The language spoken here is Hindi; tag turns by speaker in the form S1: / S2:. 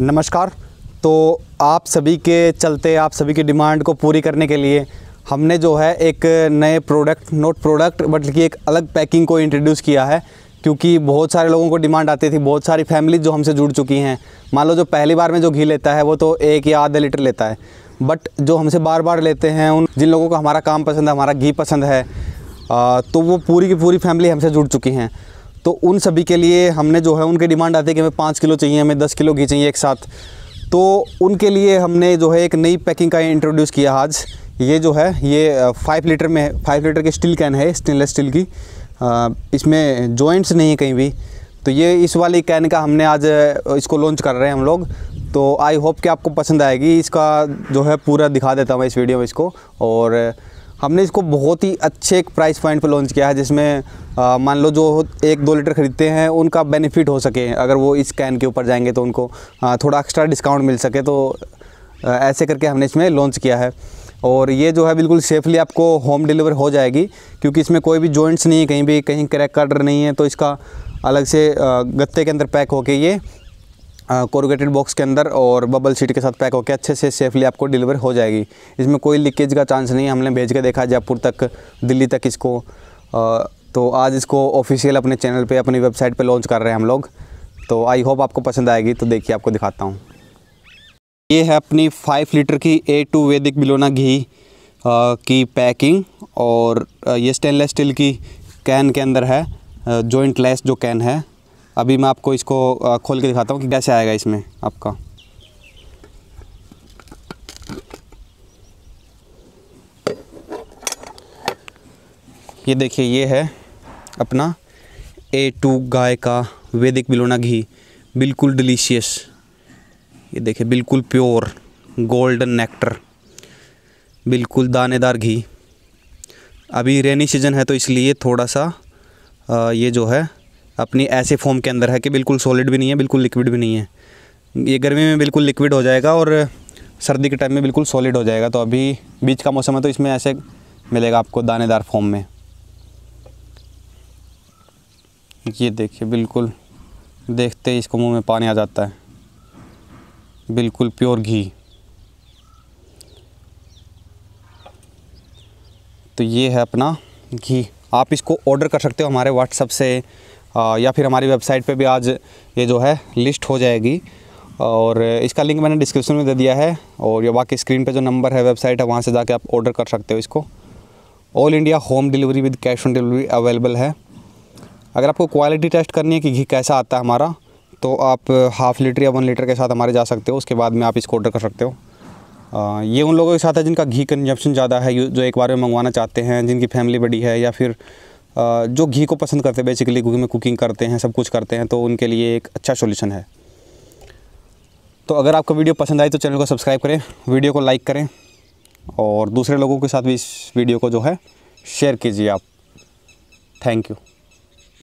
S1: नमस्कार तो आप सभी के चलते आप सभी की डिमांड को पूरी करने के लिए हमने जो है एक नए प्रोडक्ट नोट प्रोडक्ट बट की एक अलग पैकिंग को इंट्रोड्यूस किया है क्योंकि बहुत सारे लोगों को डिमांड आती थी बहुत सारी फैमिली जो हमसे जुड़ चुकी हैं मान लो जो पहली बार में जो घी लेता है वो तो एक या आधा लीटर लेता है बट जो हमसे बार बार लेते हैं उन जिन लोगों को हमारा काम पसंद है हमारा घी पसंद है तो वो पूरी की पूरी फैमिली हमसे जुड़ चुकी हैं तो उन सभी के लिए हमने जो है उनके डिमांड आती है कि हमें पाँच किलो चाहिए हमें दस किलो घी चाहिए एक साथ तो उनके लिए हमने जो है एक नई पैकिंग का इंट्रोड्यूस किया आज ये जो है ये फाइव लीटर में है फाइव लीटर की स्टील कैन है स्टेनलेस स्टील की इसमें जॉइंट्स नहीं है कहीं भी तो ये इस वाली कैन का हमने आज इसको लॉन्च कर रहे हैं हम लोग तो आई होप कि आपको पसंद आएगी इसका जो है पूरा दिखा देता हूँ इस वीडियो में इसको और हमने इसको बहुत ही अच्छे एक प्राइस पॉइंट पर लॉन्च किया है जिसमें मान लो जो एक दो लीटर ख़रीदते हैं उनका बेनिफिट हो सके अगर वो इस कैन के ऊपर जाएंगे तो उनको आ, थोड़ा एक्स्ट्रा डिस्काउंट मिल सके तो आ, ऐसे करके हमने इसमें लॉन्च किया है और ये जो है बिल्कुल सेफली आपको होम डिलीवर हो जाएगी क्योंकि इसमें कोई भी जॉइंट्स नहीं है कहीं भी कहीं क्रैक कार्डर नहीं है तो इसका अलग से गत्ते के अंदर पैक होके ये कोरोगेटेड बॉक्स के अंदर और बबल सीट के साथ पैक होकर अच्छे से सेफली आपको डिलीवर हो जाएगी इसमें कोई लीकेज का चांस नहीं हमने भेज के देखा जयपुर तक दिल्ली तक इसको आ, तो आज इसको ऑफिशियल अपने चैनल पे अपनी वेबसाइट पे लॉन्च कर रहे हैं हम लोग तो आई होप आपको पसंद आएगी तो देखिए आपको दिखाता हूँ ये है अपनी फाइव लीटर की ए टू वैदिक बिलोना घी की पैकिंग और ये स्टेनलेस स्टील की कैन के अंदर है जॉइंट लेस जो कैन है अभी मैं आपको इसको खोल के दिखाता हूँ कि कैसे आएगा इसमें आपका ये देखिए ये है अपना ए टू गाय का वैदिक बिलोना घी बिल्कुल डिलीशियस ये देखिए बिल्कुल प्योर गोल्डन नेक्टर बिल्कुल दानेदार घी अभी रेनी सीजन है तो इसलिए थोड़ा सा ये जो है अपनी ऐसे फॉर्म के अंदर है कि बिल्कुल सॉलिड भी नहीं है बिल्कुल लिक्विड भी नहीं है ये गर्मी में बिल्कुल लिक्विड हो जाएगा और सर्दी के टाइम में बिल्कुल सॉलिड हो जाएगा तो अभी बीच का मौसम है तो इसमें ऐसे मिलेगा आपको दानेदार फॉर्म में ये देखिए बिल्कुल देखते ही इसको मुंह में पानी आ जाता है बिल्कुल प्योर घी तो ये है अपना घी आप इसको ऑर्डर कर सकते हो हमारे व्हाट्सअप से या फिर हमारी वेबसाइट पे भी आज ये जो है लिस्ट हो जाएगी और इसका लिंक मैंने डिस्क्रिप्शन में दे दिया है और ये बाकी स्क्रीन पे जो नंबर है वेबसाइट है वहाँ से जाके आप ऑर्डर कर सकते हो इसको all India home delivery with cash on delivery available है अगर आपको क्वालिटी टेस्ट करनी है कि घी कैसा आता है हमारा तो आप हाफ़ लीटर या वन लीटर के साथ हमारे जा सकते हो उसके बाद में आप इसको ऑर्डर कर सकते हो आ, ये उन लोगों के साथ है जिनका घी कंजप्शन ज़्यादा है जो एक बार में मंगवाना चाहते हैं जिनकी फैमिली बड़ी है या फिर जो घी को पसंद करते हैं बेसिकली घी में कुकिंग करते हैं सब कुछ करते हैं तो उनके लिए एक अच्छा सोल्यूशन है तो अगर आपको वीडियो पसंद आए तो चैनल को सब्सक्राइब करें वीडियो को लाइक करें और दूसरे लोगों के साथ भी इस वीडियो को जो है शेयर कीजिए आप थैंक यू